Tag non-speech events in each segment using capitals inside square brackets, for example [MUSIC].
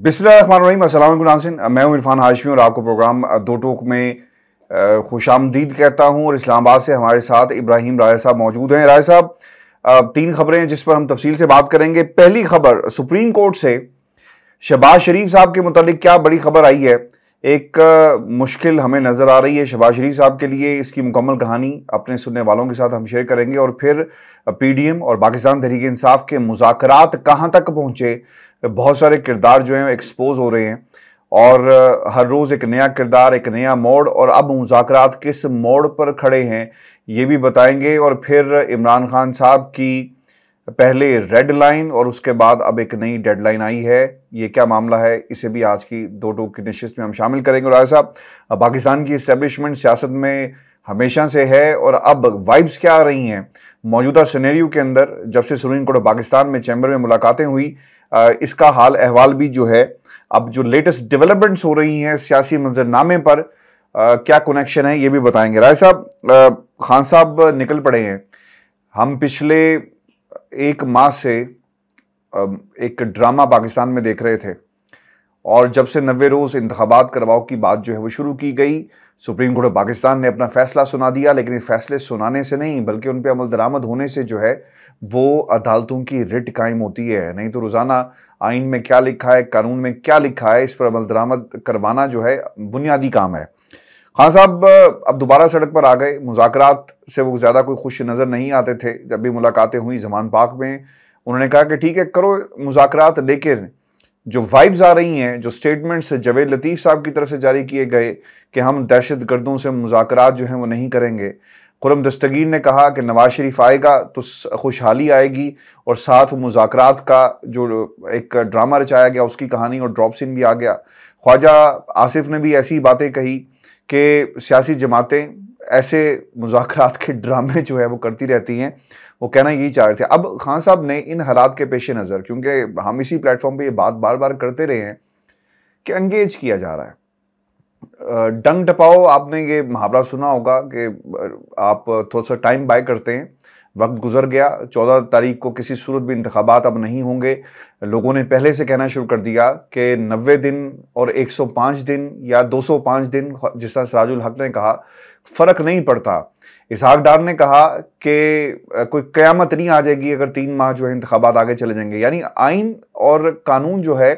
बिस्मिल नासिन मैं हूँ इरफान हाशमी और आपको प्रोग्राम दो टोक में खुश आमदीद कहता हूँ और इस्लामाबाद से हमारे साथ इब्राहिम राय साहब मौजूद हैं राय साहब तीन खबरें हैं जिस पर हम तफसील से बात करेंगे पहली खबर सुप्रीम कोर्ट से शहबाज शरीफ साहब के मतलब क्या बड़ी खबर आई है एक मुश्किल हमें नज़र आ रही है शहबाज शरीफ साहब के लिए इसकी मुकम्मल कहानी अपने सुनने वालों के साथ हम शेयर करेंगे और फिर पीडीएम और पाकिस्तान तहरीक इंसाफ के मुजात कहाँ तक पहुँचे बहुत सारे किरदार जो हैं एक्सपोज हो रहे हैं और हर रोज़ एक नया किरदार एक नया मोड़ और अब मुजाकर किस मोड़ पर खड़े हैं ये भी बताएंगे और फिर इमरान खान साहब की पहले रेड लाइन और उसके बाद अब एक नई डेड लाइन आई है ये क्या मामला है इसे भी आज की दो टो की नशस्त में हम शामिल करेंगे और राय साहब पाकिस्तान की इस्टेब्लिशमेंट सियासत में हमेशा से है और अब वाइब्स क्या आ रही हैं मौजूदा सिनेरियो के अंदर जब से सुप्रीम कोर्ट ऑफ पाकिस्तान में चैम्बर में मुलाकातें हुई इसका हाल अहवाल भी जो है अब जो लेटेस्ट डेवलपमेंट्स हो रही हैं सियासी मंजरनामे पर क्या कनेक्शन है ये भी बताएंगे राय साहब खान साहब निकल पड़े हैं हम पिछले एक माह से एक ड्रामा पाकिस्तान में देख रहे थे और जब से नबे रोज़ इंतबात करवाओ की बात जो है वो शुरू की गई सुप्रीम कोर्ट ऑफ पाकिस्तान ने अपना फ़ैसला सुना दिया लेकिन इस फैसले सुनाने से नहीं बल्कि उन पर अमल दरामद होने से जो है वो अदालतों की रिट कायम होती है नहीं तो रोज़ाना आइन में क्या लिखा है कानून में क्या लिखा है इस पर अमल दरामद करवाना जो है बुनियादी काम है खान साहब अब दोबारा सड़क पर आ गए मुजाकर से वो ज़्यादा कोई खुश नज़र नहीं आते थे जब भी मुलाकातें हुई जमान पाक में उन्होंने कहा कि ठीक है करो मुजाकर लेकिन जो वाइब्स आ रही हैं जो स्टेटमेंट्स जवेद लतीफ़ साहब की तरफ से जारी किए गए कि हम दहशत गर्दों से मुजाकर जो हैं वो नहीं करेंगे खुरम दस्तगीर ने कहा कि नवाज शरीफ आएगा तो खुशहाली आएगी और साथ मुजाकर का जो एक ड्रामा रचाया गया उसकी कहानी और ड्रॉप सीन भी आ गया ख्वाजा आसिफ ने भी ऐसी बातें कही कि सियासी जमातें ऐसे मुजाकर के ड्रामे जो है वो करती रहती हैं वो कहना यही चाह रहे थे अब खान साहब ने इन हालात के पेश नज़र क्योंकि हम इसी प्लेटफॉर्म पर ये बात बार बार करते रहे हैं कि एंगेज किया जा रहा है डंग टपाओ आपने ये मुहावरा सुना होगा कि आप थोड़ा सा टाइम बाय करते हैं वक्त गुजर गया चौदह तारीख को किसी सूरत भी इंतबात अब नहीं होंगे लोगों ने पहले से कहना शुरू कर दिया कि नबे दिन और एक सौ पाँच दिन या दो सौ पाँच दिन जिस तरह सराजुल हक ने कहा फ़र्क नहीं पड़ता इसहाक डार ने कहा कि कोई क़्यामत नहीं आ जाएगी अगर तीन माह जो है इंतबात आगे चले जाएंगे यानी आइन और कानून जो है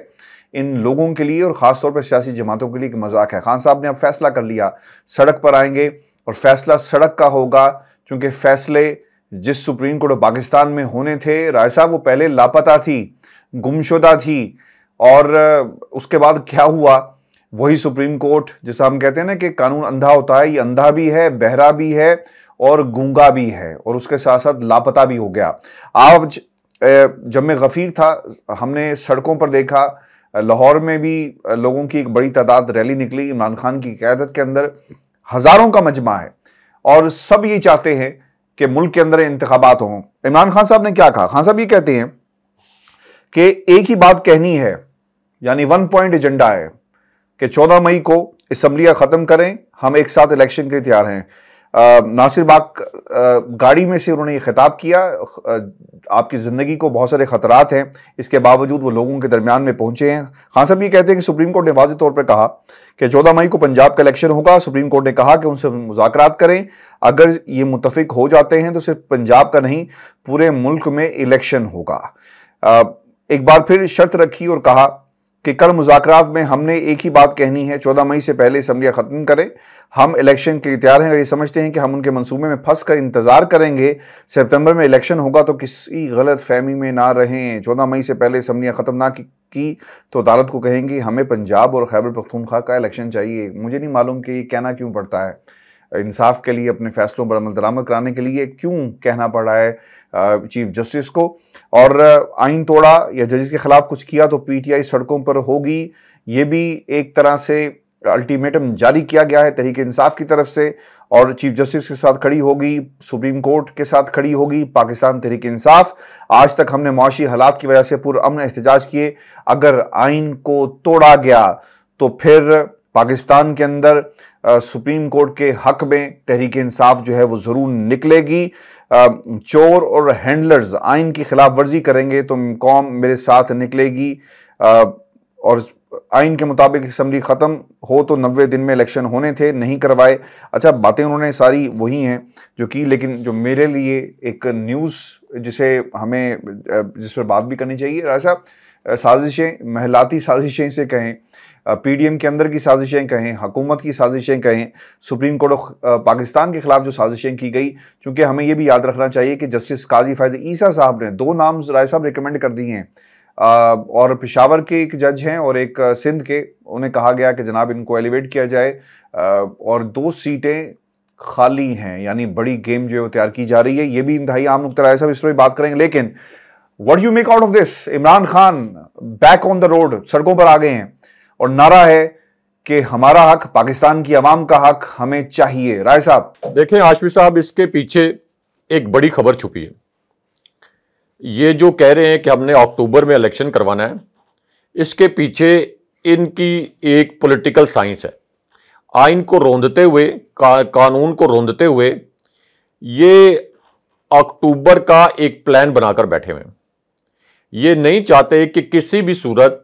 इन लोगों के लिए और ख़ास तौर पर सियासी जमातों के लिए एक मजाक है खान साहब ने अब फैसला कर लिया सड़क पर आएंगे और फैसला सड़क का होगा क्योंकि फैसले जिस सुप्रीम कोर्ट ऑफ पाकिस्तान में होने थे राय साहब वो पहले लापता थी गुमशुदा थी और उसके बाद क्या हुआ वही सुप्रीम कोर्ट जैसा हम कहते हैं ना कि कानून अंधा होता है ये अंधा भी है बहरा भी है और गूंगा भी है और उसके साथ साथ लापता भी हो गया आज जब मैं गफीर था हमने सड़कों पर देखा लाहौर में भी लोगों की एक बड़ी तादाद रैली निकली इमरान खान की क्यादत के अंदर हज़ारों का मजमा है और सब ये चाहते हैं कि मुल्क के अंदर इंतबात हों इमरान खान साहब ने क्या कहा खान साहब ये कहते हैं कि एक ही बात कहनी है यानी वन पॉइंट एजेंडा है कि 14 मई को इसम्बलियाँ ख़त्म करें हम एक साथ इलेक्शन के लिए तैयार हैं नासिर बाग गाड़ी में से उन्होंने ये खिताब किया आपकी ज़िंदगी को बहुत सारे ख़तरात हैं इसके बावजूद वो लोगों के दरमियान में पहुंचे हैं खान साहब ये कहते हैं कि सुप्रीम कोर्ट ने वाजे तौर पर कहा कि चौदह मई को पंजाब का इलेक्शन होगा सुप्रीम कोर्ट ने कहा कि उनसे मुजाकर करें अगर ये मुतफिक हो जाते हैं तो सिर्फ पंजाब का नहीं पूरे मुल्क में इलेक्शन होगा एक बार फिर शर्त रखी और कहा कि कल मुजाकर में हमने एक ही बात कहनी है चौदह मई से पहले इसम्बलियाँ ख़त्म करें हम इलेक्शन के लिए तैयार हैं अगर ये समझते हैं कि हम उनके मंसूबे में फंस कर इंतज़ार करेंगे सितंबर में इलेक्शन होगा तो किसी गलत फहमी में ना रहें चौदह मई से पहले इसम्बलियाँ ख़त्म ना की, की तो अदालत को कहेंगी हमें पंजाब और खैबर पख्तूनख्वा का इलेक्शन चाहिए मुझे नहीं मालूम कि ये कहना क्यों पड़ता है इंसाफ के लिए अपने फैसलों पर अमल दरामद कराने के लिए क्यों कहना पड़ रहा है चीफ जस्टिस को और आइन तोड़ा या जजेस के खिलाफ कुछ किया तो पीटीआई सड़कों पर होगी ये भी एक तरह से अल्टीमेटम जारी किया गया है तहरीक इंसाफ की तरफ से और चीफ जस्टिस के साथ खड़ी होगी सुप्रीम कोर्ट के साथ खड़ी होगी पाकिस्तान तहरीक इंसाफ आज तक हमने मुआशी हालात की वजह से पुरअमन एहतजाज किए अगर आइन को तोड़ा गया तो फिर पाकिस्तान के अंदर आ, सुप्रीम कोर्ट के हक में तहरीक इंसाफ जो है वो ज़रूर निकलेगी चोर और हैंडलर्स आइन की खिलाफ वर्जी करेंगे तो कौम मेरे साथ निकलेगी और आइन के मुताबिक असम्बली ख़त्म हो तो नबे दिन में इलेक्शन होने थे नहीं करवाए अच्छा बातें उन्होंने सारी वही हैं जो की लेकिन जो मेरे लिए एक न्यूज़ जिसे हमें जिस पर बात भी करनी चाहिए राय साहब साजिशें महलाती साजिशें से कहें पीडीएम के अंदर की साजिशें कहें हुकूमत की साजिशें कहें सुप्रीम कोर्ट ऑफ पाकिस्तान के खिलाफ जो साजिशें की गई चूंकि हमें ये भी याद रखना चाहिए कि जस्टिस काजी फैज ईसा साहब ने दो नाम राय साहब रिकमेंड कर दिए हैं और पिशावर के एक जज हैं और एक सिंध के उन्हें कहा गया कि जनाब इनको एलिवेट किया जाए और दो सीटें खाली हैं यानी बड़ी गेम जो है वो तैयार की जा रही है ये भी इंतहाई आम नुकता राय साहब इस पर भी बात करेंगे लेकिन what you make out of this Imran Khan back on the road सड़कों पर आ गए हैं और नारा है कि हमारा हक पाकिस्तान की आवाम का हक हमें चाहिए राय साहब देखें आशफी साहब इसके पीछे एक बड़ी खबर छुपी है ये जो कह रहे हैं कि हमने अक्टूबर में इलेक्शन करवाना है इसके पीछे इनकी एक पॉलिटिकल साइंस है आइन को रोंदते हुए का, कानून को रोंदते हुए ये अक्टूबर का एक प्लान बनाकर बैठे हुए ये नहीं चाहते कि किसी भी सूरत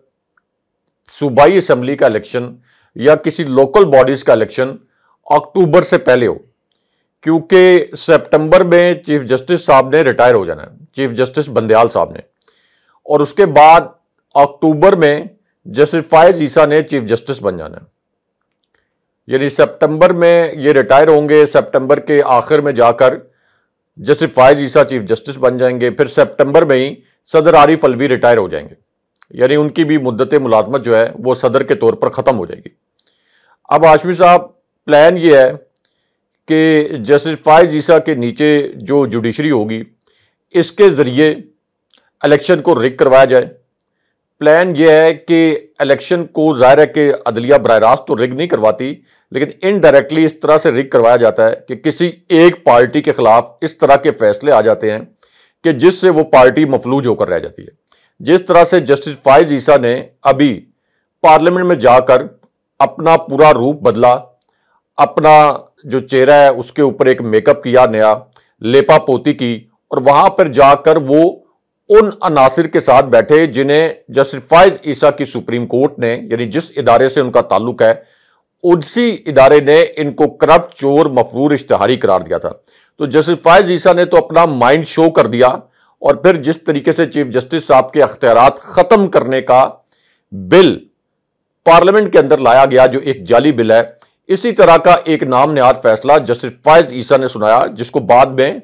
सूबाई असम्बली का इलेक्शन या किसी लोकल बॉडीज़ का इलेक्शन अक्टूबर से पहले हो क्योंकि सितंबर में चीफ जस्टिस साहब ने रिटायर हो जाना है चीफ जस्टिस बंदयाल साहब ने और उसके बाद अक्टूबर में जस्टिस फायज ईसा ने चीफ जस्टिस बन जाना है यानी सितंबर में ये रिटायर होंगे सितंबर के आखिर में जाकर justice Faez Isa chief justice बन जाएंगे फिर सितंबर में ही सदर आरिफ अलवी रिटायर हो जाएंगे यानी उनकी भी मुद्दत मुलाजमत जो है वो सदर के तौर पर ख़त्म हो जाएगी अब आशमी साहब प्लान ये है कि जस्टिस फायज ईसा के नीचे जो जुडिशरी होगी इसके ज़रिए इलेक्शन को रिक करवाया जाए प्लान ये है कि इलेक्शन को ज़ाहिर है कि अदलिया बर रास्त तो रिग नहीं करवाती लेकिन इनडायरेक्टली इस तरह से रिग करवाया जाता है कि किसी एक पार्टी के ख़िलाफ़ इस तरह के फैसले आ जाते हैं कि जिससे वो पार्टी मफलूज होकर रह जाती है जिस तरह से जस्टिस फाइज ईसा ने अभी पार्लियामेंट में जाकर अपना पूरा रूप बदला अपना जो चेहरा है उसके ऊपर एक मेकअप किया नया लेपा पोती की और वहां पर जाकर वो उन अनासर के साथ बैठे जिन्हें जस्टिस फायज ईसा की सुप्रीम कोर्ट ने यानी जिस इदारे से उनका ताल्लुक है उसी इदारे ने इनको करप्ट चोर मफरूर इश्तहारी करार दिया था तो जस्टिस फायज ईसा ने तो अपना माइंड शो कर दिया और फिर जिस तरीके से चीफ जस्टिस साहब के अख्तियार ख़त्म करने का बिल पार्लियामेंट के अंदर लाया गया जो एक जाली बिल है इसी तरह का एक नाम नहाद फैसला जस्टिस फायज ईसा ने सुनाया जिसको बाद में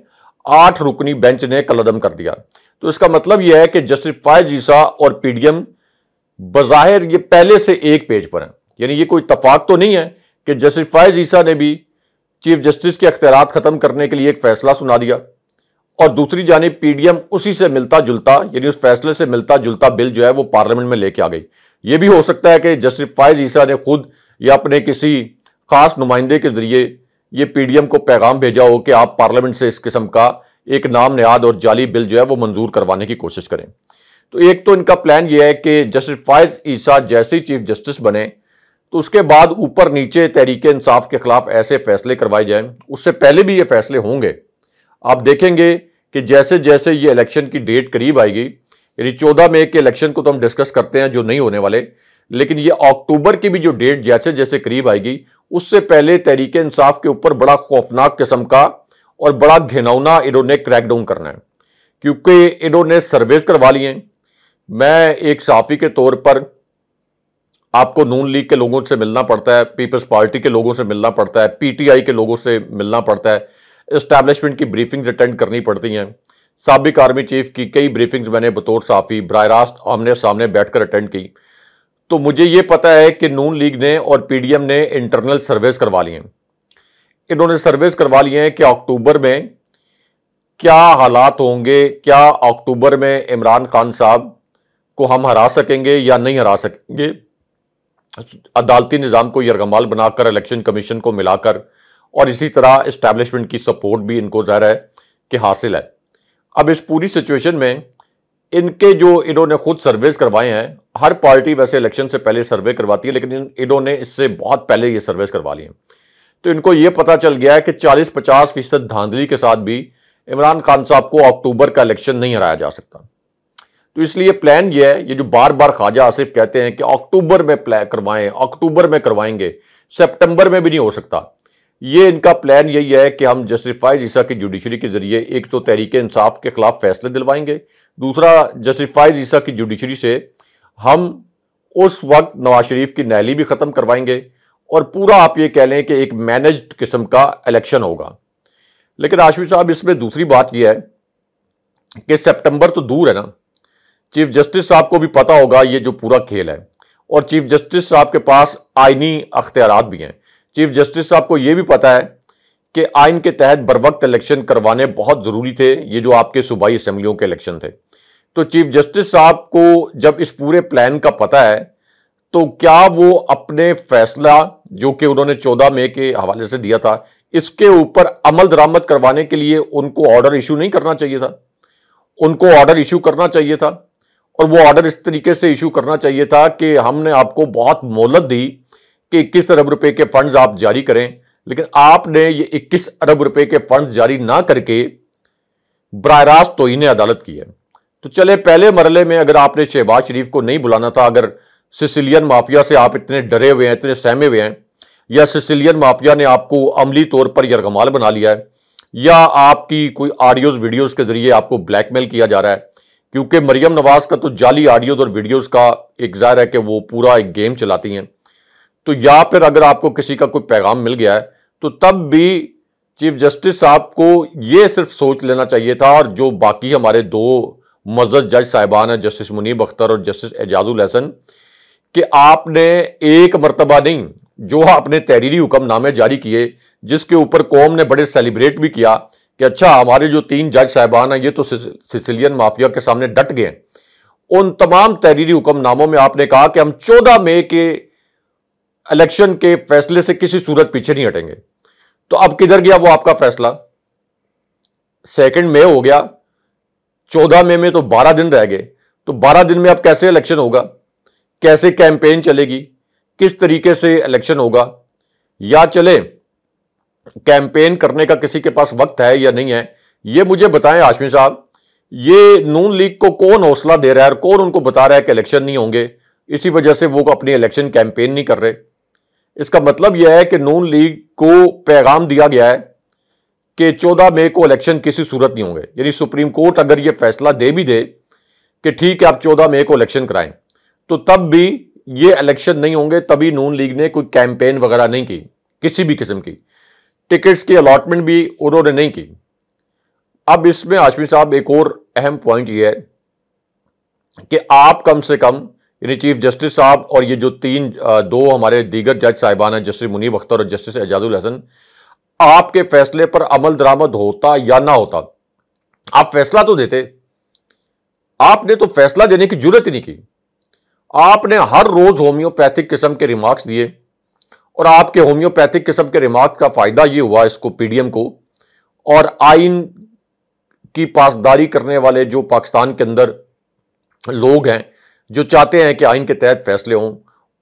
आठ रुकनी बेंच ने कलदम कर दिया तो इसका मतलब यह है कि जस्टिस फायज ईसा और पीडीएम बज़ाहिर ये पहले से एक पेज पर हैं यानी ये कोई तफाक तो नहीं है कि जस्टिस फायज ईसा ने भी चीफ जस्टिस के अख्तियार ख़त्म करने के लिए एक फैसला सुना दिया और दूसरी जानब पीडीएम उसी से मिलता जुलता यानी उस फैसले से मिलता जुलता बिल जो है वो पार्लियामेंट में लेके आ गई ये भी हो सकता है कि जस्टिस फायज ईसा ने खुद या अपने किसी खास नुमाइंदे के जरिए ये पीडीएम को पैगाम भेजा हो कि आप पार्लियामेंट से इस किस्म का एक नाम नयाद और जाली बिल जो है वो मंजूर करवाने की कोशिश करें तो एक तो इनका प्लान ये है कि जस्टिस फायज ईसा जैसे ही चीफ जस्टिस बने तो उसके बाद ऊपर नीचे तहरीक इंसाफ के खिलाफ ऐसे फैसले करवाए जाएं उससे पहले भी ये फैसले होंगे आप देखेंगे कि जैसे जैसे ये इलेक्शन की डेट करीब आएगी यानी चौदह मई के इलेक्शन को तो हम डिस्कस करते हैं जो नहीं होने वाले लेकिन ये अक्टूबर की भी जो डेट जैसे जैसे करीब आएगी उससे पहले तहरीक इंसाफ के ऊपर बड़ा खौफनाक किस्म का और बड़ा घिनौना इन्होंने क्रैकडाउन करना है क्योंकि इन्होंने सर्वेज करवा लिए मैं एक साफी के तौर पर आपको नून लीग के लोगों से मिलना पड़ता है पीपल्स पार्टी के लोगों से मिलना पड़ता है पीटीआई के लोगों से मिलना पड़ता है इस्टेब्लिशमेंट की ब्रीफिंग्स अटेंड करनी पड़ती हैं सबक आर्मी चीफ की कई ब्रीफिंग्स मैंने बतौर साफ़ी बर रास्त आमने सामने बैठ कर अटेंड की तो मुझे ये पता है कि नून लीग ने और पी डी एम ने इंटरनल सर्वेस करवा ली हैं इन्होंने सर्वेस करवा लिए हैं कि अक्टूबर में क्या हालात होंगे क्या अक्टूबर में इमरान खान साहब को हम हरा सकेंगे या नहीं हरा सकेंगे अदालती निज़ाम को यरगमाल बनाकर इलेक्शन कमीशन को मिलाकर और इसी तरह इस्टेब्लिशमेंट की सपोर्ट भी इनको ज़ाहिर है कि हासिल है अब इस पूरी सिचुएशन में इनके जो इन्होंने खुद सर्वेज करवाए हैं हर पार्टी वैसे इलेक्शन से पहले सर्वे करवाती है लेकिन इन्होंने इससे बहुत पहले ये सर्वेज करवा लिए तो इनको ये पता चल गया है कि 40-50 फीसद धांधली के साथ भी इमरान खान साहब को अक्टूबर का इलेक्शन नहीं हराया जा सकता तो इसलिए प्लान ये है ये जो बार बार ख्वाजा आसिफ कहते हैं कि अक्टूबर में प्लान करवाएं अक्टूबर में करवाएंगे सेप्टेम्बर में भी नहीं हो सकता ये इनका प्लान यही है कि हम जस्टिफाइड ईसा की जुडिशरी के जरिए एक तो तहरीक इंसाफ के खिलाफ फैसले दिलवाएंगे दूसरा जस्टिफाइड ईसा की जुडिशरी से हम उस वक्त नवाज शरीफ की नैली भी ख़त्म करवाएंगे और पूरा आप ये कह लें कि एक मैनेज्ड किस्म का इलेक्शन होगा लेकिन आशमी साहब इसमें दूसरी बात यह है कि सेप्टेम्बर तो दूर है ना चीफ जस्टिस साहब को भी पता होगा ये जो पूरा खेल है और चीफ जस्टिस साहब के पास आइनी अख्तियार भी हैं चीफ जस्टिस साहब को यह भी पता है कि आइन के तहत बर वक्त इलेक्शन करवाने बहुत ज़रूरी थे ये जो आपके सूबाई असम्बलियों के इलेक्शन थे तो चीफ जस्टिस साहब को जब इस पूरे प्लान का पता है तो क्या वो अपने फैसला जो कि उन्होंने चौदह मई के हवाले से दिया था इसके ऊपर अमल दरामद करवाने के लिए उनको ऑर्डर इशू नहीं करना चाहिए था उनको ऑर्डर इशू करना चाहिए था और वो ऑर्डर इस तरीके से इशू करना चाहिए था कि हमने आपको बहुत मोहलत दी कि इक्कीस अरब रुपए के फंड्स आप जारी करें लेकिन आपने ये इक्कीस अरब रुपए के फंड जारी ना करके बर रास्त तोहन अदालत की है तो चले पहले मरले में अगर आपने शहबाज शरीफ को नहीं बुलाना था अगर सिसिलियन माफिया से आप इतने डरे हुए हैं इतने सहमे हुए हैं या सिसिलियन माफिया ने आपको अमली तौर पर यरगमाल बना लिया है या आपकी कोई ऑडियोज़ वीडियोज़ के ज़रिए आपको ब्लैकमेल किया जा रहा है क्योंकि मरियम नवाज़ का तो जाली ऑडियोज़ और वीडियोज़ का एक ज़ाहिर है कि वो पूरा एक गेम चलाती हैं तो या फिर अगर आपको किसी का कोई पैगाम मिल गया है तो तब भी चीफ जस्टिस साहब को ये सिर्फ सोच लेना चाहिए था और जो बाकी हमारे दो मजद जज साहिबान हैं जस्टिस मुनीब अख्तर और जस्टिस एजाजुल हसन कि आपने एक मरतबा नहीं जो आपने तहरीरी हुक्मनामे जारी किए जिसके ऊपर कौम ने बड़े सेलिब्रेट भी किया कि अच्छा हमारे जो तीन जज साहिबान हैं ये तो सिसिलियन माफिया के सामने डट गए उन तमाम तहरीरी हुक्मनामों में आपने कहा कि हम चौदह मई के इलेक्शन के फैसले से किसी सूरत पीछे नहीं हटेंगे तो अब किधर गया वो आपका फैसला सेकंड मे हो गया चौदह मई में, में तो बारह दिन रह गए तो बारह दिन में अब कैसे इलेक्शन होगा कैसे कैंपेन चलेगी किस तरीके से इलेक्शन होगा या चले कैंपेन करने का किसी के पास वक्त है या नहीं है ये मुझे बताएं आशमी साहब ये नून लीग को कौन हौसला दे रहा है और कौन उनको बता रहा है कि इलेक्शन नहीं होंगे इसी वजह से वो अपनी इलेक्शन कैंपेन नहीं कर रहे इसका मतलब यह है कि नून लीग को पैगाम दिया गया है कि 14 मई को इलेक्शन किसी सूरत नहीं होंगे यानी सुप्रीम कोर्ट अगर ये फैसला दे भी दे कि ठीक है आप 14 मई को इलेक्शन कराएं तो तब भी ये इलेक्शन नहीं होंगे तभी नून लीग ने कोई कैंपेन वगैरह नहीं की किसी भी किस्म की टिकट्स की अलॉटमेंट भी उन्होंने नहीं की अब इसमें आशमी साहब एक और अहम पॉइंट ये है कि आप कम से कम यानी चीफ जस्टिस साहब और ये जो तीन दो हमारे दीगर जज साहिबान हैं जस्टिस मुनीब अख्तर और जस्टिस एजाजुल हसन आपके फैसले पर अमल दरामद होता या ना होता आप फैसला तो देते आपने तो फैसला देने की जरूरत ही नहीं की आपने हर रोज होम्योपैथिक किस्म के रिमार्क्स दिए और आपके होम्योपैथिक किस्म के रिमार्क का फायदा ये हुआ इसको पीडीएम को और आइन की पासदारी करने वाले जो पाकिस्तान के अंदर लोग हैं जो चाहते हैं कि आइन के तहत फैसले हों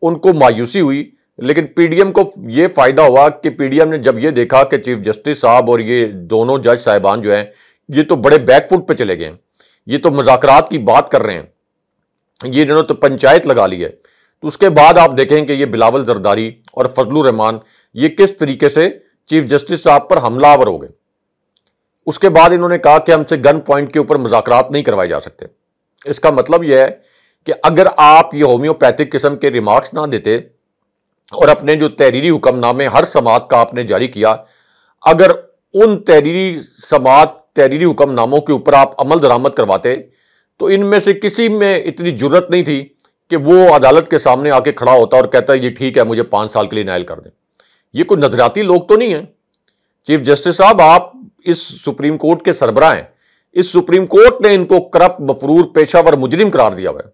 उनको मायूसी हुई लेकिन पीडीएम को ये फ़ायदा हुआ कि पीडीएम ने जब ये देखा कि चीफ जस्टिस साहब और ये दोनों जज साहिबान जो हैं ये तो बड़े बैकफुट पे चले गए ये तो मुजाकरात की बात कर रहे हैं ये इन्होंने तो पंचायत लगा ली है तो उसके बाद आप देखें कि ये बिलावल जरदारी और फजलरहमान रहमान ये किस तरीके से चीफ जस्टिस साहब पर हमलावर हो गए उसके बाद इन्होंने कहा कि हमसे गन पॉइंट के ऊपर मुजाकरात नहीं करवाए जा सकते इसका मतलब यह है कि अगर आप ये होम्योपैथिक किस्म के रिमार्क्स ना देते और अपने जो तहरीरी हुक्मनामे हर समात का आपने जारी किया अगर उन तहरीरी समात तहरीरी हुक्मनामों के ऊपर आप अमल दरामद करवाते तो इनमें से किसी में इतनी जरूरत नहीं थी कि वो अदालत के सामने आके खड़ा होता और कहता है ये ठीक है मुझे पाँच साल के लिए नायल कर दें ये कोई नजराती लोग तो नहीं है चीफ जस्टिस साहब आप इस सुप्रीम कोर्ट के सरबराह हैं इस सुप्रीम कोर्ट ने इनको करप्ट मफरूर पेशावर मुजरिम करार दिया हुआ है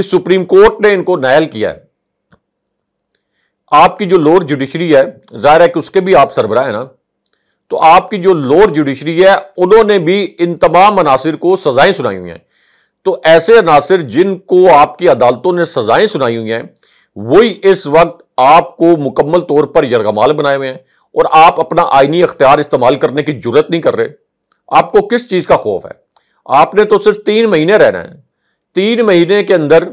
इस सुप्रीम कोर्ट ने इनको नायल किया है आपकी जो लोअर जुडिशरी है जाहिर है कि उसके भी आप सरबरा है ना तो आपकी जो लोअर जुडिशरी है उन्होंने भी इन तमाम अनासर को सजाएं सुनाई हुई हैं तो ऐसे अनासर जिनको आपकी अदालतों ने सजाएं सुनाई हुई हैं वही इस वक्त आपको मुकम्मल तौर पर यरगमाल बनाए हुए हैं और आप अपना आइनी अख्तियार इस्तेमाल करने की जरूरत नहीं कर रहे आपको किस चीज़ का खौफ है आपने तो सिर्फ तीन महीने रहना है तीन महीने के अंदर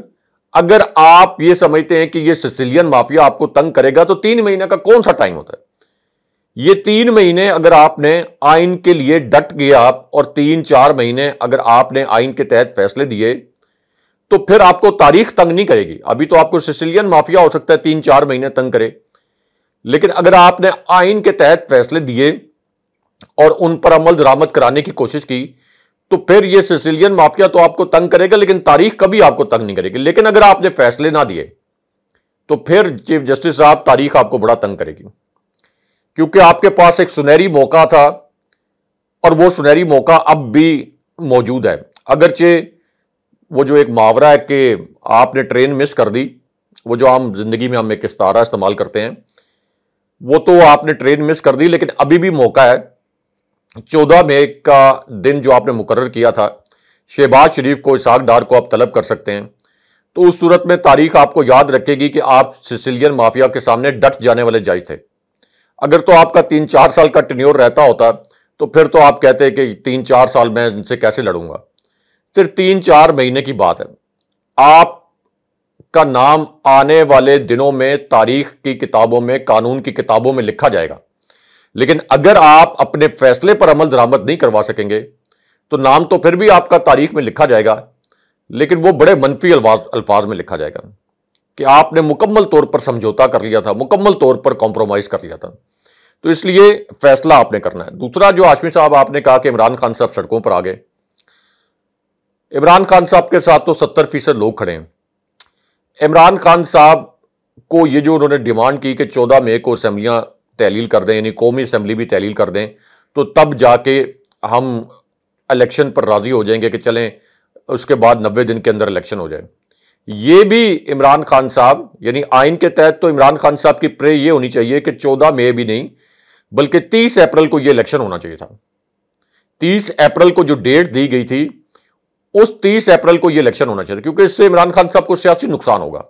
अगर आप ये समझते हैं कि ये सिसिलियन माफिया आपको तंग करेगा तो तीन महीने का कौन सा टाइम होता है ये तीन महीने अगर आपने आइन के लिए डट गए आप और तीन चार महीने अगर आपने आइन के तहत फैसले दिए तो फिर आपको तारीख तंग नहीं करेगी अभी तो आपको सिसिलियन माफिया हो सकता है तीन चार महीने तंग करे लेकिन अगर आपने आइन के तहत फैसले दिए और उन पर अमल दरामद कराने की कोशिश की तो फिर ये सिसिलियन माफिया तो आपको तंग करेगा लेकिन तारीख कभी आपको तंग नहीं करेगी लेकिन अगर आपने फैसले ना दिए तो फिर चीफ जस्टिस साहब तारीख आपको बड़ा तंग करेगी क्योंकि आपके पास एक सुनहरी मौका था और वो सुनहरी मौका अब भी मौजूद है अगरचे वो जो एक मुहावरा है कि आपने ट्रेन मिस कर दी वो जो हम जिंदगी में हम एक इस्तारा इस्तेमाल करते हैं वो तो आपने ट्रेन मिस कर दी लेकिन अभी भी मौका है चौदह मई का दिन जो आपने मुकर किया था शहबाज शरीफ को इसाक डार को आप तलब कर सकते हैं तो उस सूरत में तारीख आपको याद रखेगी कि आप सिसिलियन माफिया के सामने डट जाने वाले जायज थे अगर तो आपका तीन चार साल का टन्योर रहता होता तो फिर तो आप कहते कि तीन चार साल मैं इनसे कैसे लड़ूंगा फिर तीन चार महीने की बात है आप का नाम आने वाले दिनों में तारीख की किताबों में कानून की किताबों में लिखा जाएगा लेकिन अगर आप अपने फैसले पर अमल दरामद नहीं करवा सकेंगे तो नाम तो फिर भी आपका तारीख में लिखा जाएगा लेकिन वो बड़े मनफी अल्फाज अल्फाज में लिखा जाएगा कि आपने मुकम्मल तौर पर समझौता कर लिया था मुकम्मल तौर पर कॉम्प्रोमाइज़ कर लिया था तो इसलिए फैसला आपने करना है दूसरा जो आशमी साहब आपने कहा कि इमरान खान साहब सड़कों पर आ गए इमरान खान साहब के साथ तो सत्तर फीसद लोग खड़े हैं इमरान खान साहब को ये जो उन्होंने डिमांड की कि चौदह मई को असम्बलियाँ तहलील कर दें यानी कौमी असम्बली भी तहलील कर दें तो तब जाके हम इलेक्शन पर राज़ी हो जाएंगे कि चलें उसके बाद नब्बे दिन के अंदर इलेक्शन हो जाए ये भी इमरान खान साहब यानी आइन के तहत तो इमरान खान साहब की प्रे ये होनी चाहिए कि चौदह मई भी नहीं बल्कि तीस अप्रैल को ये इलेक्शन होना चाहिए था तीस अप्रैल को जो डेट दी गई थी उस तीस अप्रैल को ये इलेक्शन होना चाहिए क्योंकि इससे इमरान खान साहब को सियासी नुकसान होगा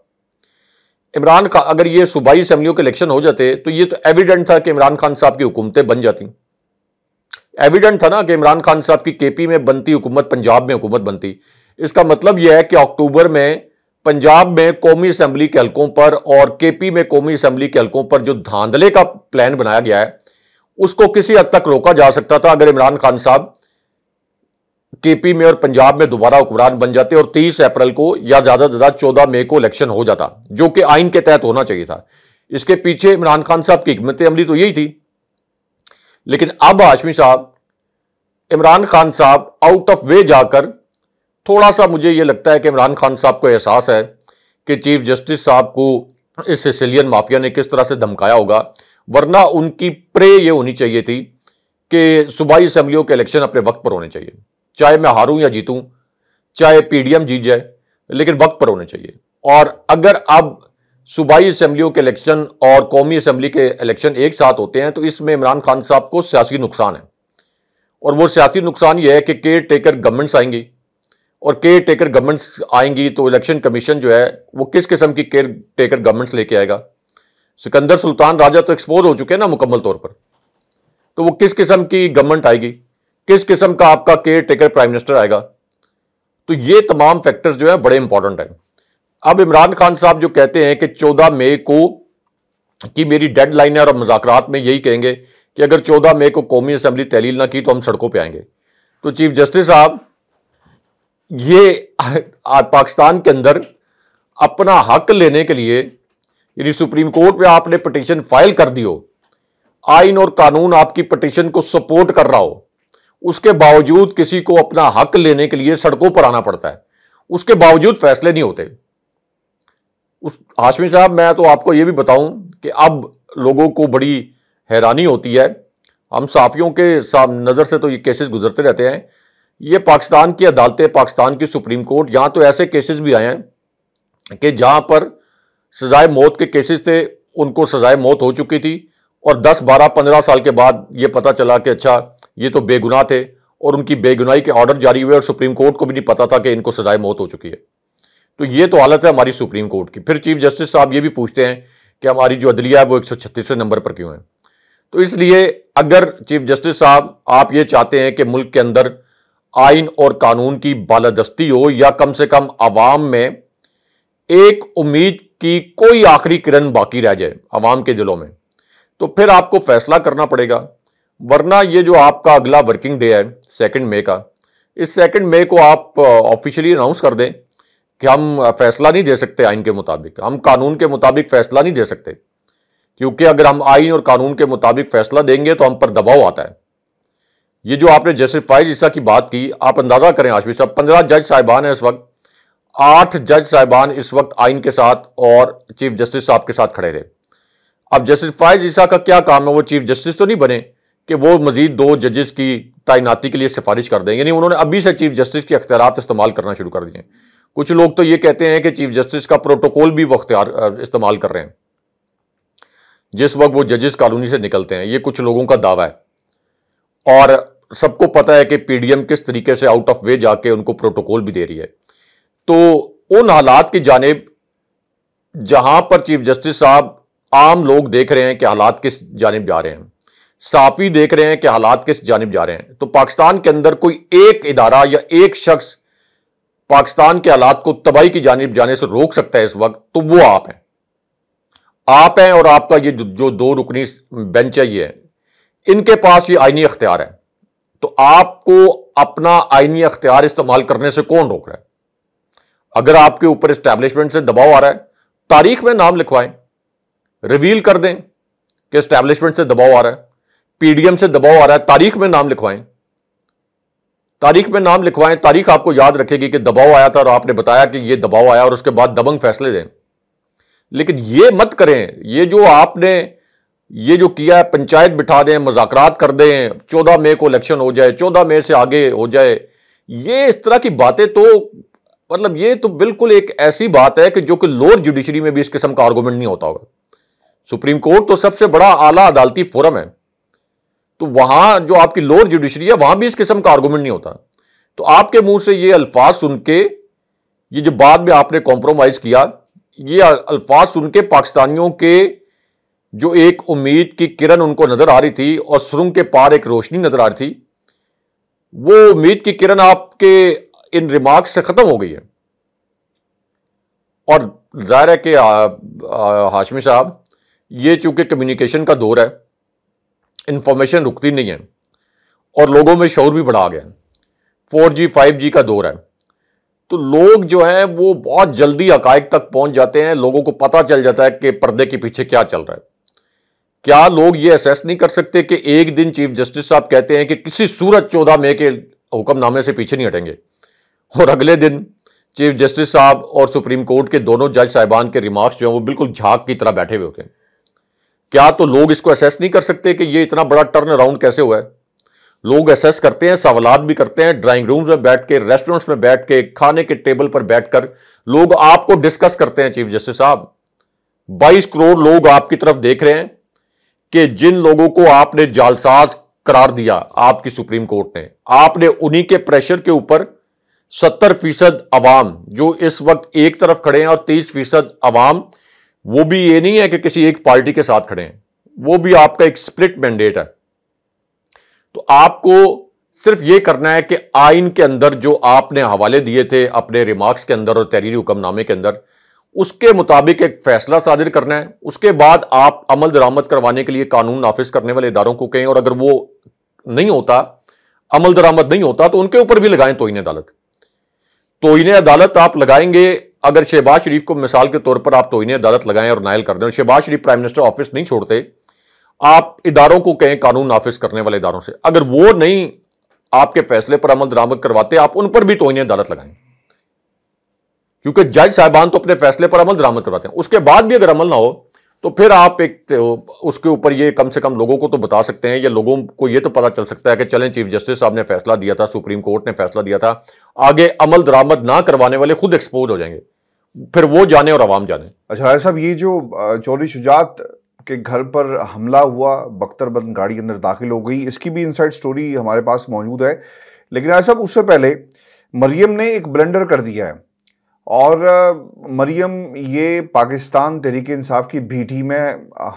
इमरान खान अगर ये सूबाई असम्बलियों के इलेक्शन हो जाते तो ये तो एविडेंट था कि इमरान खान साहब की हुकूमतें बन जाती एविडेंट था ना कि इमरान खान साहब की केपी में बनती हुकूमत पंजाब में हुकूमत बनती इसका मतलब यह है कि अक्टूबर में पंजाब में कौमी असम्बली के हलकों पर और केपी में कौमी असम्बली के हलकों पर जो धांधले का प्लान बनाया गया है उसको किसी हद तक रोका जा सकता था अगर इमरान खान साहब केपी में और पंजाब में दोबारा हुक्मरान बन जाते और 30 अप्रैल को या ज़्यादा से ज़्यादा 14 मई को इलेक्शन हो जाता जो कि आइन के तहत होना चाहिए था इसके पीछे इमरान खान साहब की हमत अमली तो यही थी लेकिन अब हाशमी साहब इमरान खान साहब आउट ऑफ वे जाकर थोड़ा सा मुझे ये लगता है कि इमरान खान साहब को एहसास है कि चीफ जस्टिस साहब को इस सिसिलियन माफिया ने किस तरह से धमकाया होगा वरना उनकी प्रे ये होनी चाहिए थी कि सूबाई असम्बलियों के इलेक्शन अपने वक्त पर होने चाहिए चाहे मैं हारूं या जीतूं चाहे पीडीएम जीत जाए लेकिन वक्त पर होने चाहिए और अगर अब सूबाई असम्बलियों के इलेक्शन और कौमी असम्बली के इलेक्शन एक साथ होते हैं तो इसमें इमरान खान साहब को सियासी नुकसान है और वो सियासी नुकसान ये है कि केयर टेकर गवर्नमेंट्स आएंगी और केयर टेकर गवर्नमेंट्स आएंगी तो इलेक्शन कमीशन जो है वो किस किस्म की केयर टेकर गवर्नमेंट्स लेके आएगा सिकंदर सुल्तान राजा तो एक्सपोज हो चुके हैं ना मुकम्मल तौर पर तो वो किस किस्म की गवर्नमेंट आएगी किस किस्म का आपका केयर टेकर प्राइम मिनिस्टर आएगा तो ये तमाम फैक्टर्स जो है बड़े इंपॉर्टेंट हैं अब इमरान खान साहब जो कहते हैं कि चौदह मई को कि मेरी डेड लाइन है और मुजाकरात में यही कहेंगे कि अगर चौदह मई को कौमी असम्बली तहलील ना की तो हम सड़कों पर आएंगे तो चीफ जस्टिस साहब ये [LAUGHS] पाकिस्तान के अंदर अपना हक लेने के लिए यानी सुप्रीम कोर्ट में आपने पटिशन फाइल कर दी हो आइन और कानून आपकी पटिशन को सपोर्ट कर रहा हो उसके बावजूद किसी को अपना हक लेने के लिए सड़कों पर आना पड़ता है उसके बावजूद फैसले नहीं होते उस हाशमी साहब मैं तो आपको ये भी बताऊं कि अब लोगों को बड़ी हैरानी होती है हम साफियों के नज़र से तो ये केसेस गुजरते रहते हैं ये पाकिस्तान की अदालतें पाकिस्तान की सुप्रीम कोर्ट यहाँ तो ऐसे केसेस भी आए हैं कि जहाँ पर सजाए मौत के केसेस थे उनको सजाए मौत हो चुकी थी और 10, 12, 15 साल के बाद ये पता चला कि अच्छा ये तो बेगुनाह थे और उनकी बेगुनाही के ऑर्डर जारी हुए और सुप्रीम कोर्ट को भी नहीं पता था कि इनको सजाए मौत हो चुकी है तो ये तो हालत है हमारी सुप्रीम कोर्ट की फिर चीफ जस्टिस साहब ये भी पूछते हैं कि हमारी जो अदलिया है वो एक नंबर पर क्यों है तो इसलिए अगर चीफ जस्टिस साहब आप ये चाहते हैं कि मुल्क के अंदर आइन और कानून की बालादस्ती हो या कम से कम आवाम में एक उम्मीद की कोई आखिरी किरण बाकी रह जाए आवाम के दिलों में तो फिर आपको फैसला करना पड़ेगा वरना ये जो आपका अगला वर्किंग डे है सेकेंड मे का इस सेकेंड मे को आप ऑफिशियली uh, अनाउंस कर दें कि हम uh, फैसला नहीं दे सकते आइन के मुताबिक हम कानून के मुताबिक फैसला नहीं दे सकते क्योंकि अगर हम आइन और कानून के मुताबिक फैसला देंगे तो हम पर दबाव आता है ये जो आपने जस्टिफाइज ईसा की बात की आप अंदाज़ा करें आशमी साहब पंद्रह जज साहिबान हैं इस वक्त आठ जज साहिबान इस वक्त आइन के साथ और चीफ जस्टिस साहब के साथ खड़े रहे अब जस्टिस फाइज ईसा का क्या काम है वो चीफ जस्टिस तो नहीं बने कि वो मजीद दो जजेस की तैनाती के लिए सिफारिश कर दें यानी उन्होंने अभी से चीफ जस्टिस के अख्तियार इस्तेमाल करना शुरू कर दिए कुछ लोग तो ये कहते हैं कि चीफ जस्टिस का प्रोटोकॉल भी वो अख्तियार इस्तेमाल कर रहे हैं जिस वक्त वो जजेस कॉलोनी से निकलते हैं ये कुछ लोगों का दावा है और सबको पता है कि पीडीएम किस तरीके से आउट ऑफ वे जाके उनको प्रोटोकॉल भी दे रही है तो उन हालात की जानेब जहां पर चीफ जस्टिस साहब आम लोग देख रहे हैं कि हालात किस जानेब जा रहे हैं साफी देख रहे हैं कि हालात किस जानब जा रहे हैं तो पाकिस्तान के अंदर कोई एक इदारा या एक शख्स पाकिस्तान के हालात को तबाही की जानब जाने से रोक सकता है इस वक्त तो वो आप हैं आप हैं और आपका ये जो दो रुकनी बेंच है ये इनके पास ये आइनी अख्तियार है तो आपको अपना आइनी अख्तियार इस्तेमाल करने से कौन रोक रहा है अगर आपके ऊपर इस्टेब्लिशमेंट से दबाव आ रहा है तारीख में नाम लिखवाएं रिवील कर दें कि इस्टेब्लिशमेंट से दबाव आ रहा है पीडीएम से दबाव आ रहा है तारीख में नाम लिखवाएं तारीख में नाम लिखवाएं तारीख आपको याद रखेगी कि दबाव आया था और आपने बताया कि ये दबाव आया और उसके बाद दबंग फैसले दें लेकिन ये मत करें ये जो आपने ये जो किया है पंचायत बिठा दें मुजाकरात कर दें चौदह मई को इलेक्शन हो जाए चौदह मई से आगे हो जाए ये इस तरह की बातें तो मतलब ये तो बिल्कुल एक ऐसी बात है कि जो कि लोअर जुडिशरी में भी इस किस्म का आर्गूमेंट नहीं होता होगा सुप्रीम कोर्ट तो सबसे बड़ा आला अदालती फोरम है तो वहां जो आपकी लोअर जुडिशरी है वहां भी इस किस्म का आर्गूमेंट नहीं होता तो आपके मुंह से ये अल्फाज सुन के ये जो बाद में आपने कॉम्प्रोमाइज किया ये अल्फाज सुन के पाकिस्तानियों के जो एक उम्मीद की किरण उनको नजर आ रही थी और सुरंग के पार एक रोशनी नजर आ रही थी वो उम्मीद की किरण आपके इन रिमार्क से खत्म हो गई है और जाहिर है कि हाशमी साहब ये चूंकि कम्युनिकेशन का दौर है इन्फॉर्मेशन रुकती नहीं है और लोगों में शौर भी बढ़ा गया है फोर जी फाइव जी का दौर है तो लोग जो हैं वो बहुत जल्दी हकायक तक पहुंच जाते हैं लोगों को पता चल जाता है कि पर्दे के पीछे क्या चल रहा है क्या लोग ये असेस नहीं कर सकते कि एक दिन चीफ जस्टिस साहब कहते हैं कि किसी सूरत चौदह मई के हुक्मनामे से पीछे नहीं हटेंगे और अगले दिन चीफ जस्टिस साहब और सुप्रीम कोर्ट के दोनों जज साहिबान के रिमार्क्स जो हैं वो बिल्कुल झाक की तरह बैठे हुए होते हैं क्या तो लोग इसको असेस नहीं कर सकते कि ये इतना बड़ा टर्न अराउंड कैसे हुआ है लोग असेस करते हैं सवालत भी करते हैं ड्राइंग रूम्स में बैठ के रेस्टोरेंट्स में बैठ के खाने के टेबल पर बैठकर लोग आपको डिस्कस करते हैं चीफ जस्टिस साहब बाईस करोड़ लोग आपकी तरफ देख रहे हैं कि जिन लोगों को आपने जालसाज करार दिया आपकी सुप्रीम कोर्ट ने आपने उन्हीं के प्रेशर के ऊपर सत्तर फीसद अवाम जो इस वक्त एक तरफ खड़े हैं और तीस फीसद अवाम वो भी ये नहीं है कि किसी एक पार्टी के साथ खड़े हैं वो भी आपका एक स्प्लिट मैंडेट है तो आपको सिर्फ ये करना है कि आइन के अंदर जो आपने हवाले दिए थे अपने रिमार्क्स के अंदर और तहरीरी हुक्मनामे के अंदर उसके मुताबिक एक फैसला सादिर करना है उसके बाद आप अमल दरामद करवाने के लिए कानून नाफिज करने वाले इदारों को कहें और अगर वो नहीं होता अमल दरामद नहीं होता तो उनके ऊपर भी लगाएं तोइन अदालत तोइन अदालत आप लगाएंगे अगर शहबाज शरीफ को मिसाल के तौर पर आप इन्हें अदालत लगाएं और नायल कर दें Shehbaz Sharif prime minister office नहीं छोड़ते आप इदारों को कहें कानून नाफिज करने वाले इदारों से अगर वो नहीं आपके फैसले पर अमल दरामद करवाते आप उन पर भी तोहनी अदालत लगाएं क्योंकि जज साहबान तो अपने फैसले पर अमल दरामद करवाते हैं उसके बाद भी अगर अमल ना हो तो फिर आप एक उसके ऊपर ये कम से कम लोगों को तो बता सकते हैं या लोगों को ये तो पता चल सकता है कि चलें चीफ जस्टिस साहब ने फैसला दिया था सुप्रीम कोर्ट ने फैसला दिया था आगे अमल दरामद ना करवाने वाले खुद एक्सपोज हो जाएंगे फिर वो जाने और आवाम जाने अच्छा राय साहब ये जो चौधरी शुजात के घर पर हमला हुआ बख्तरबंद गाड़ी के अंदर दाखिल हो गई इसकी भी इनसाइड स्टोरी हमारे पास मौजूद है लेकिन राय साहब उससे पहले मरियम ने एक ब्लेंडर कर दिया है और मरियम ये पाकिस्तान तहरीक इंसाफ की भीठी में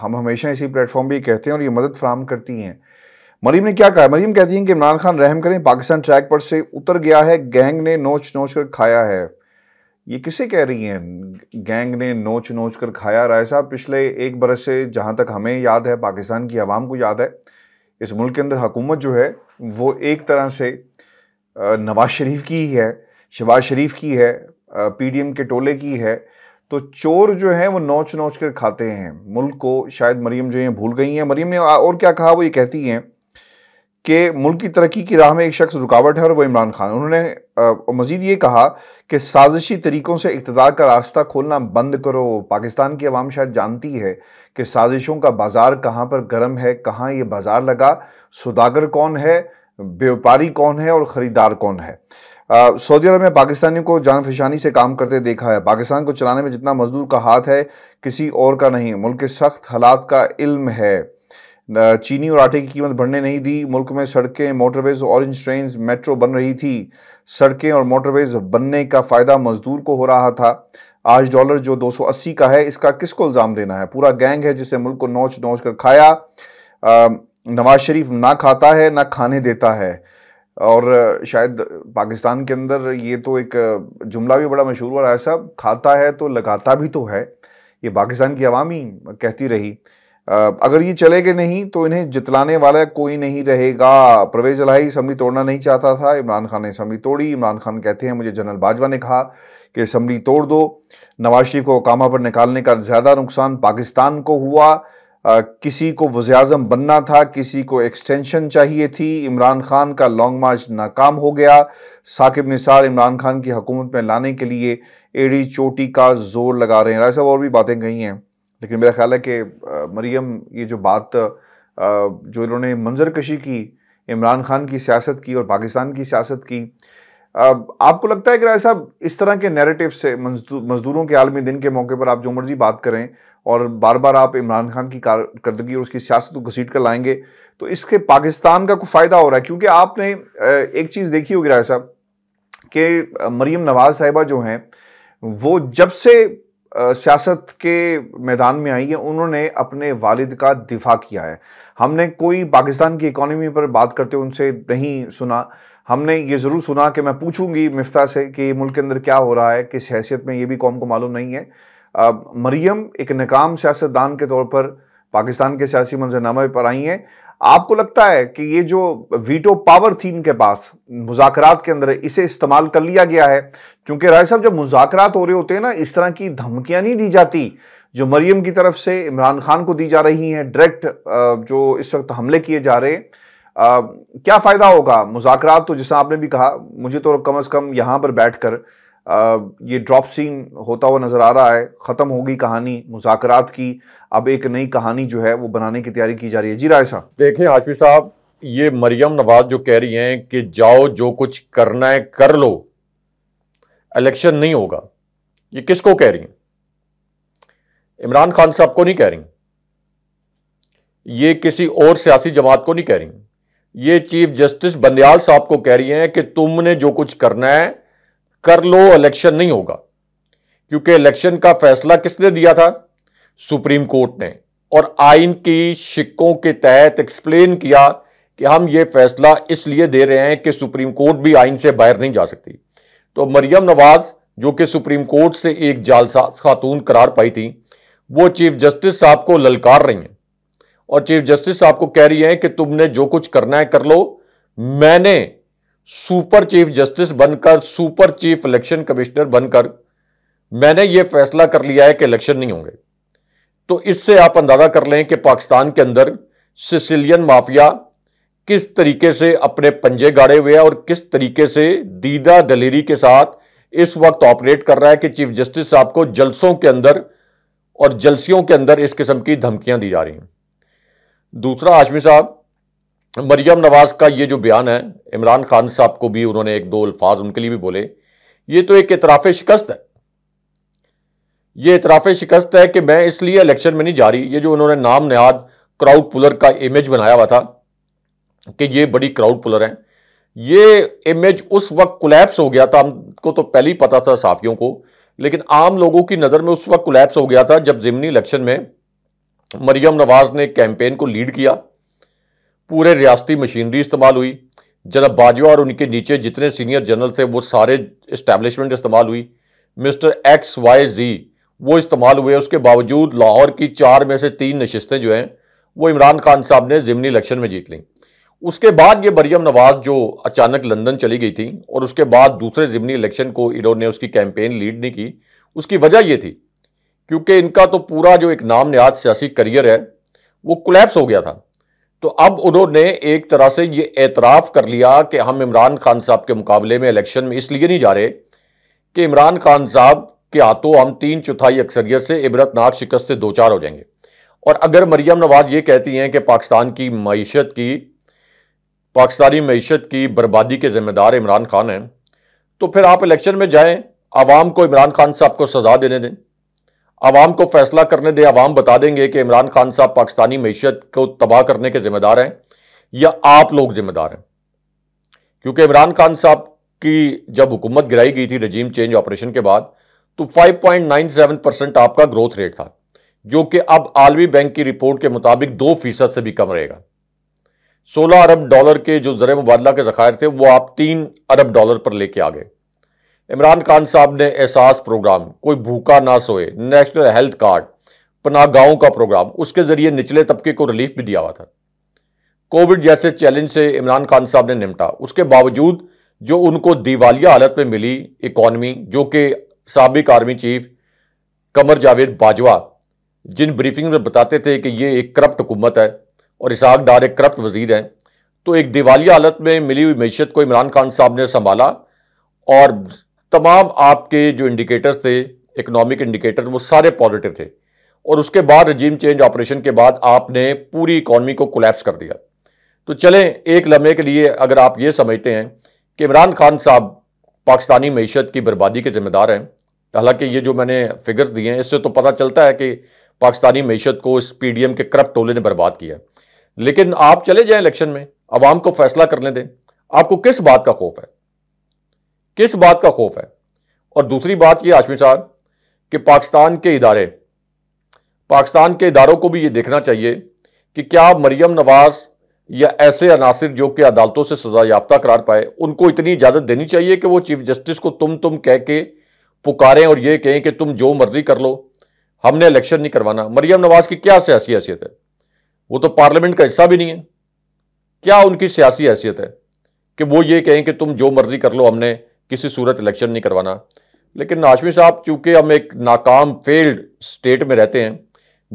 हम हमेशा इसी प्लेटफॉर्म पर कहते हैं और ये मदद फ्राहम करती हैं मरीम ने क्या कहा मरीम कहती हैं कि इमरान खान रहम करें पाकिस्तान ट्रैक पर से उतर गया है गैंग ने नोच नोच कर खाया है ये किसे कह रही हैं गैंग ने नोच नोच कर खाया राय साहब पिछले एक बरस से जहाँ तक हमें याद है पाकिस्तान की आवाम को याद है इस मुल्क के अंदर हुकूमत जो है वो एक तरह से नवाज शरीफ की ही है शहबाज शरीफ की है पीडीएम के टोले की है तो चोर जो है वो नोच नोच कर खाते हैं मुल्क को शायद मरीम जो है भूल गई हैं मरीम ने और क्या कहा वो ये कहती हैं कि मुल्क की तरक्की की राह में एक शख्स रुकावट है और वो इमरान खान उन्होंने मजीद ये कहा कि साजिशी तरीक़ों से इकतदार का रास्ता खोलना बंद करो पाकिस्तान की आवाम शायद जानती है कि साजिशों का बाज़ार कहाँ पर गर्म है कहाँ ये बाज़ार लगा सौदागर कौन है व्यापारी कौन है और ख़रीदार कौन है सऊदी अरब में पाकिस्तानियों को जानफिशानी से काम करते देखा है पाकिस्तान को चलाने में जितना मजदूर का हाथ है किसी और का नहीं मुल्क के सख्त हालात का इल्म है चीनी और आटे की कीमत बढ़ने नहीं दी मुल्क में सड़कें मोटरवेज ऑरेंज ट्रेन मेट्रो बन रही थी सड़कें और मोटरवेज बनने का फ़ायदा मजदूर को हो रहा था आज डॉलर जो 280 का है इसका किसको इल्ज़ाम देना है पूरा गैंग है जिसने मुल्क को नोच नोच कर खाया नवाज शरीफ ना खाता है ना खाने देता है और शायद पाकिस्तान के अंदर ये तो एक जुमला भी बड़ा मशहूर हुआ राय साहब खाता है तो लगाता भी तो है ये पाकिस्तान की अवामी कहती रही अगर ये चले गए नहीं तो इन्हें जितलाने वाला कोई नहीं रहेगा परवेज लाई असम्बली तोड़ना नहीं चाहता था इमरान खान ने असम्बली तोड़ी इमरान खान कहते हैं मुझे जनरल बाजवा ने कहा कि असम्बली तोड़ दो नवाज शरीफ को कामा पर निकालने का ज़्यादा नुकसान पाकिस्तान को हुआ आ, किसी को वज़म बनना था किसी को एक्सटेंशन चाहिए थी इमरान खान का लॉन्ग मार्च नाकाम हो गया साकिब निसार इमरान खान की हुकूमत में लाने के लिए एड़ी चोटी का जोर लगा रहे हैं राय साहब और भी बातें गई हैं लेकिन मेरा ख्याल है कि मरियम ये जो बात आ, जो इन्होंने मंजर कशी की इमरान खान की सियासत की और पाकिस्तान की सियासत की आ, आपको लगता है कि राय साहब इस तरह के नैरेटिव से मजदूरों के आलमी दिन के मौके पर आप जो मर्ज़ी बात करें और बार बार आप इमरान खान की कारकर्दगी और उसकी सियासत को घसीट कर लाएंगे तो इसके पाकिस्तान का कोई फ़ायदा हो रहा है क्योंकि आपने एक चीज़ देखी होगी राय साहब कि मरीम नवाज़ साहिबा जो हैं वो जब से सियासत के मैदान में आई है उन्होंने अपने वालिद का दिफा किया है हमने कोई पाकिस्तान की इकोनॉमी पर बात करते उनसे नहीं सुना हमने ये ज़रूर सुना कि मैं पूछूंगी मिफ्ता से कि मुल्क के अंदर क्या हो रहा है किस हैसियत में ये भी कौम को मालूम नहीं है मरियम एक नाकाम सियासतदान के तौर पर पाकिस्तान के सियासी मंजरनामे पर आई हैं आपको लगता है कि ये जो वीटो पावर थी इनके पास मुजाकर के अंदर इसे इस्तेमाल कर लिया गया है क्योंकि राय साहब जब मुजाकर हो रहे होते हैं ना इस तरह की धमकियां नहीं दी जाती जो मरियम की तरफ से इमरान खान को दी जा रही हैं डायरेक्ट जो इस वक्त हमले किए जा रहे हैं क्या फ़ायदा होगा मुजाकर तो जैसा आपने भी कहा मुझे तो कम अज़ कम यहाँ पर बैठ कर ये ड्रॉप सीन होता हुआ नज़र आ रहा है ख़त्म होगी कहानी मुजाकर की अब एक नई कहानी जो है वो बनाने की तैयारी की जा रही है जी राय साहब देखें हाफिज साहब ये मरियम नवाज जो कह रही हैं कि जाओ जो कुछ करना है कर लो इलेक्शन नहीं होगा ये किसको कह रही हैं इमरान खान साहब को नहीं कह रही ये किसी और सियासी जमात को नहीं कह रही ये चीफ जस्टिस बंदयाल साहब को कह रही हैं कि तुमने जो कुछ करना है कर लो इलेक्शन नहीं होगा क्योंकि इलेक्शन का फैसला किसने दिया था सुप्रीम कोर्ट ने और आइन की शिक्कों के तहत एक्सप्लेन किया कि हम ये फैसला इसलिए दे रहे हैं कि सुप्रीम कोर्ट भी आइन से बाहर नहीं जा सकती तो मरियम नवाज जो कि सुप्रीम कोर्ट से एक जालसा खातून करार पाई थी वो चीफ जस्टिस साहब को ललकार रही हैं और चीफ जस्टिस साहब को कह रही हैं कि तुमने जो कुछ करना है कर लो मैंने सुपर चीफ जस्टिस बनकर सुपर चीफ इलेक्शन कमिश्नर बनकर मैंने यह फैसला कर लिया है कि इलेक्शन नहीं होंगे तो इससे आप अंदाज़ा कर लें कि पाकिस्तान के अंदर सिसिलियन माफिया किस तरीके से अपने पंजे गाड़े हुए हैं और किस तरीके से दीदा दलेरी के साथ इस वक्त ऑपरेट कर रहा है कि चीफ जस्टिस साहब को जलसों के अंदर और जलसियों के अंदर इस किस्म की धमकियां दी जा रही हैं दूसरा आशमी साहब मरियम नवाज का ये जो बयान है इमरान खान साहब को भी उन्होंने एक दो अल्फाज उनके लिए भी बोले ये तो एक इतराफ़ शिकस्त है ये इतराफ़ शिकस्त है कि मैं इसलिए इलेक्शन में नहीं जा रही ये जो उन्होंने नाम नयाद क्राउड पुलर का इमेज बनाया हुआ था कि ये बड़ी क्राउड पुलर है ये इमेज उस वक्त कोलैप्स हो गया था हमको तो पहले ही पता था साफियों को लेकिन आम लोगों की नज़र में उस वक्त कोलैप्स हो गया था जब ज़िमनी इलेक्शन में मरियम नवाज ने कैंपेन को लीड किया पूरे रियासती मशीनरी इस्तेमाल हुई जनब बाजवा और उनके नीचे जितने सीनियर जनरल थे वो सारे इस्टेबलिशमेंट इस्तेमाल हुई मिस्टर एक्स वाई जी वो इस्तेमाल हुए उसके बावजूद लाहौर की चार में से तीन नशस्तें जो हैं वो इमरान खान साहब ने ज़मनी इलेक्शन में जीत लीं उसके बाद ये मरियम नवाज़ जो अचानक लंदन चली गई थी और उसके बाद दूसरे ज़मनी इलेक्शन को इन्होंने उसकी कैंपेन लीड नहीं की उसकी वजह ये थी क्योंकि इनका तो पूरा जो एक नाम नयाद सियासी करियर है वो कोलेप्स हो गया था तो अब उन्होंने एक तरह से ये एतराफ़ कर लिया कि हम इमरान खान साहब के मुकाबले में इलेक्शन में इसलिए नहीं जा रहे कि इमरान खान साहब के हाथों हम तीन चौथाई अक्सरियत से इबरतनाक शिकस्त से दो चार हो जाएंगे और अगर मरियम नवाज ये कहती हैं कि पाकिस्तान की मीशत की पाकिस्तानी मीशत की बर्बादी के जिम्मेदार इमरान खान हैं तो फिर आप इलेक्शन में जाएं आवाम को इमरान खान साहब को सज़ा देने दें आवाम को फैसला करने दे आवाम बता देंगे कि इमरान खान साहब पाकिस्तानी मीशत को तबाह करने के जिम्मेदार हैं या आप लोग जिम्मेदार हैं क्योंकि इमरान खान साहब की जब हुकूमत गिराई गई थी रजीम चेंज ऑपरेशन के बाद तो 5.97 परसेंट आपका ग्रोथ रेट था जो कि अब आलमी बैंक की रिपोर्ट के मुताबिक दो फीसद से भी कम रहेगा सोलह अरब डॉलर के जो ज़र मुबादला के ज़खायर थे वो आप तीन अरब डॉलर पर लेके आ गए इमरान खान साहब ने एहसास प्रोग्राम कोई भूखा ना सोए नेशनल हेल्थ कार्ड गाँव का प्रोग्राम उसके ज़रिए निचले तबके को रिलीफ भी दिया हुआ था कोविड जैसे चैलेंज से इमरान खान साहब ने निपटा उसके बावजूद जो उनको दिवालिया हालत में मिली इकॉनमी जो कि सबक आर्मी चीफ कमर जावेद बाजवा जिन ब्रीफिंग में बताते थे कि ये एक करप्ट हुकूमत है और इसहाक डार एक करप्ट वजीर हैं तो एक दिवालिया हालत में मिली हुई मीशत को इमरान खान साहब ने संभाला और तमाम आपके जो इंडिकेटर्स थे इकोनॉमिक इंडिकेटर वो सारे पॉजिटिव थे और उसके बाद रजीम चेंज ऑपरेशन के बाद आपने पूरी इकॉनमी को कोलेप्स कर दिया तो चलें एक लम्हे के लिए अगर आप ये समझते हैं कि इमरान खान साहब पाकिस्तानी मीशत की बर्बादी के ज़िम्मेदार हैं हालांकि ये जो मैंने फिगर्स दिए हैं इससे तो पता चलता है कि पाकिस्तानी मीशत को इस पी डी एम के करप टोले ने बर्बाद किया लेकिन आप चले जाएँ इलेक्शन में आवाम को फैसला करने दें आपको किस बात का खौफ है किस बात का खौफ है और दूसरी बात ये आशमी साहब कि पाकिस्तान के इदारे पाकिस्तान के इदारों को भी ये देखना चाहिए कि क्या मरीम नवाज़ या ऐसे अनासर जो कि अदालतों से सजा याफ्ता करार पाए उनको इतनी इजाज़त देनी चाहिए कि वो चीफ जस्टिस को तुम तुम कह के पुकारें और ये कहें कि तुम जो मर्जी कर लो हमने इलेक्शन नहीं करवाना मरीम नवाज़ की क्या सियासी हैसियत है वो तो पार्लियामेंट का हिस्सा भी नहीं है क्या उनकी सियासी हैसियत है कि वो ये कहें कि तुम जो मर्जी कर लो हमने किसी सूरत इलेक्शन नहीं करवाना लेकिन नाशमी साहब चूँकि हम एक नाकाम फेल्ड स्टेट में रहते हैं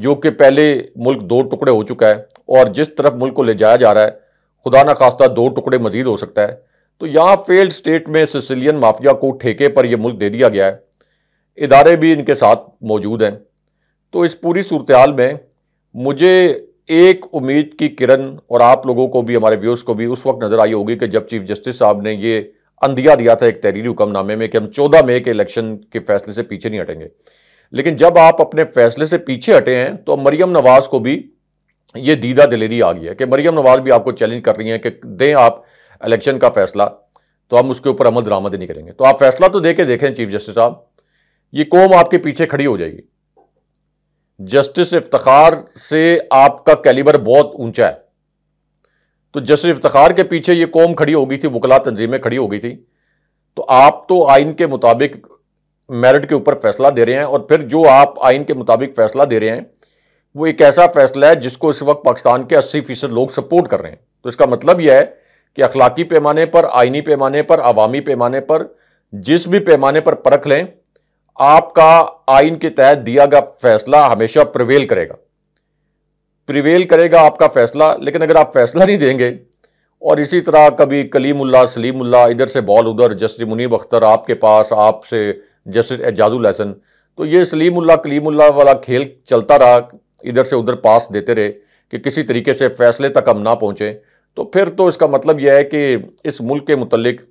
जो कि पहले मुल्क दो टुकड़े हो चुका है और जिस तरफ मुल्क को ले जाया जा रहा है खुदा ना खास्ता दो टुकड़े मजीद हो सकता है तो यहाँ फेल्ड स्टेट में सिसिलियन माफिया को ठेके पर यह मुल्क दे दिया गया है इदारे भी इनके साथ मौजूद हैं तो इस पूरी सूरत हाल में मुझे एक उम्मीद की किरण और आप लोगों को भी हमारे व्यूर्स को भी उस वक्त नज़र आई होगी कि जब चीफ जस्टिस साहब ने ये अंधिया दिया था एक तहरीरी हुक्मनामे में कि हम चौदह मई के इलेक्शन के फैसले से पीछे नहीं हटेंगे लेकिन जब आप अपने फैसले से पीछे हटे हैं तो मरियम नवाज को भी ये दीदा दिलेरी आ गई है कि मरियम नवाज भी आपको चैलेंज कर रही हैं कि दें आप इलेक्शन का फैसला तो हम उसके ऊपर अमल दरामद नहीं करेंगे तो आप फैसला तो दे के देखें चीफ जस्टिस साहब ये कौम आपके पीछे खड़ी हो जाएगी जस्टिस इफ्तार से आपका कैलिबर बहुत ऊंचा है तो जश्न इफ्तार के पीछे ये कौम खड़ी हो गई थी वकला तंजीमें खड़ी हो गई थी तो आप तो आइन के मुताबिक मेरिट के ऊपर फैसला दे रहे हैं और फिर जो आप आइन के मुताबिक फैसला दे रहे हैं वो एक ऐसा फैसला है जिसको इस वक्त पाकिस्तान के अस्सी फीसद लोग सपोर्ट कर रहे हैं तो इसका मतलब यह है कि अखलाकी पैमाने पर आइनी पैमाने पर अवामी पैमाने पर जिस भी पैमाने पर परख लें आपका आइन के तहत दिया गया फैसला हमेशा प्रवेल करेगा प्रिवेल करेगा आपका फैसला लेकिन अगर आप फैसला नहीं देंगे और इसी तरह कभी कलीमुल्ला सलीमुल्ला इधर से बॉल उधर जस्टिस मुनीब अख्तर आपके पास आपसे जस्टिस एजाजुल हसन तो ये सलीमुल्ला कलीमुल्ला वाला खेल चलता रहा इधर से उधर पास देते रहे कि किसी तरीके से फैसले तक हम ना पहुँचें तो फिर तो इसका मतलब यह है कि इस मुल्क के मतलब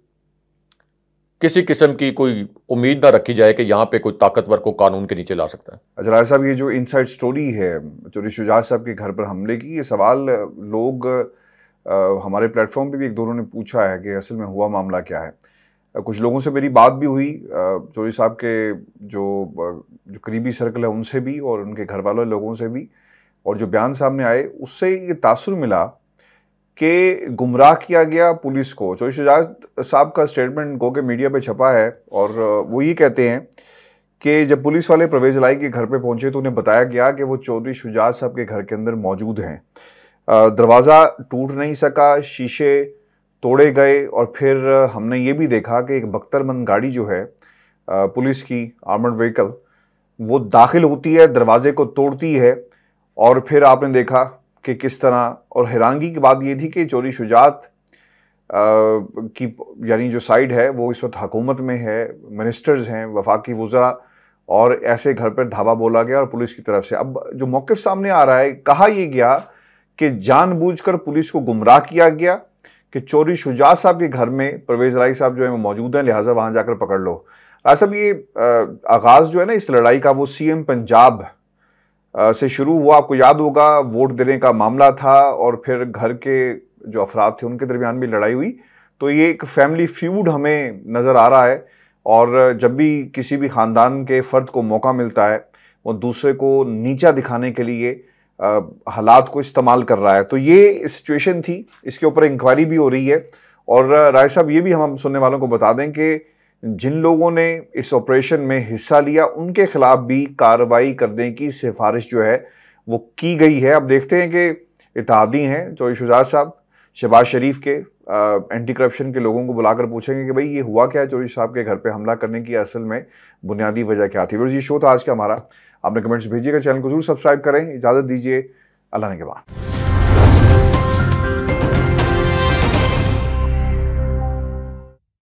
किसी किस्म की कोई उम्मीद ना रखी जाए कि यहाँ पे कोई ताकतवर को कानून के नीचे ला सकता है अच्छा राय साहब ये जो इनसाइड स्टोरी है चोरी ऋषुजाज साहब के घर पर हमले की ये सवाल लोग आ, हमारे प्लेटफॉर्म पे भी एक दोनों ने पूछा है कि असल में हुआ मामला क्या है कुछ लोगों से मेरी बात भी हुई चोरी साहब के जो जो करीबी सर्कल है उनसे भी और उनके घर वाले लोगों से भी और जो बयान सामने आए उससे ये तासर मिला कि गुमराह किया गया पुलिस को चौधरी शिजाज साहब का स्टेटमेंट गो के मीडिया पे छपा है और वो ये कहते हैं कि जब पुलिस वाले प्रवेश लाई के घर पे पहुंचे तो उन्हें बताया गया कि वो चौधरी शुजात साहब के घर के अंदर मौजूद हैं दरवाज़ा टूट नहीं सका शीशे तोड़े गए और फिर हमने ये भी देखा कि एक बख्तरमंद गाड़ी जो है पुलिस की आर्मर्ड व्हीकल वो दाखिल होती है दरवाजे को तोड़ती है और फिर आपने देखा कि किस तरह और हैरानगी की बात ये थी कि चोरी शुजात की यानी जो साइड है वो इस वक्त हकूमत में है मिनिस्टर्स हैं वफाकी वज़रा और ऐसे घर पर धावा बोला गया और पुलिस की तरफ से अब जो मौक़ सामने आ रहा है कहा यह गया कि जानबूझकर पुलिस को गुमराह किया गया कि चोरी शुजात साहब के घर में परवेज़ राय साहब जो है वो मौजूद हैं लिहाजा वहाँ जाकर पकड़ लो राय साहब ये आगाज़ जो है ना इस लड़ाई का वो सीएम पंजाब से शुरू हुआ आपको याद होगा वोट देने का मामला था और फिर घर के जो अफराद थे उनके दरमियान भी लड़ाई हुई तो ये एक फैमिली फ्यूड हमें नज़र आ रहा है और जब भी किसी भी ख़ानदान के फ़र्द को मौका मिलता है वो दूसरे को नीचा दिखाने के लिए हालात को इस्तेमाल कर रहा है तो ये सिचुएशन थी इसके ऊपर इंक्वायरी भी हो रही है और राय साहब ये भी हम सुनने वालों को बता दें कि जिन लोगों ने इस ऑपरेशन में हिस्सा लिया उनके ख़िलाफ़ भी कार्रवाई करने की सिफारिश जो है वो की गई है अब देखते हैं कि इतिहादी हैं जो शुजाज़ साहब शहबाज शरीफ के आ, एंटी करप्शन के लोगों को बुलाकर पूछेंगे कि भाई ये हुआ क्या है साहब के घर पे हमला करने की असल में बुनियादी वजह क्या थी और ये शो था आज का हमारा आपने कमेंट्स भेजिएगा चैनल को जरूर सब्सक्राइब करें इजाज़त दीजिए अल्लाह ने के बाद